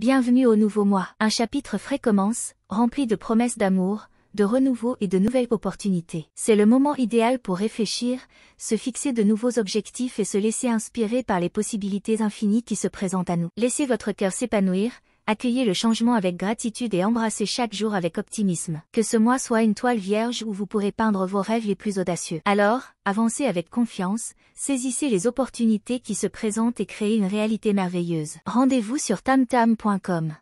Bienvenue au nouveau mois. Un chapitre frais commence, rempli de promesses d'amour, de renouveau et de nouvelles opportunités. C'est le moment idéal pour réfléchir, se fixer de nouveaux objectifs et se laisser inspirer par les possibilités infinies qui se présentent à nous. Laissez votre cœur s'épanouir, Accueillez le changement avec gratitude et embrassez chaque jour avec optimisme. Que ce mois soit une toile vierge où vous pourrez peindre vos rêves les plus audacieux. Alors, avancez avec confiance, saisissez les opportunités qui se présentent et créez une réalité merveilleuse. Rendez-vous sur tamtam.com.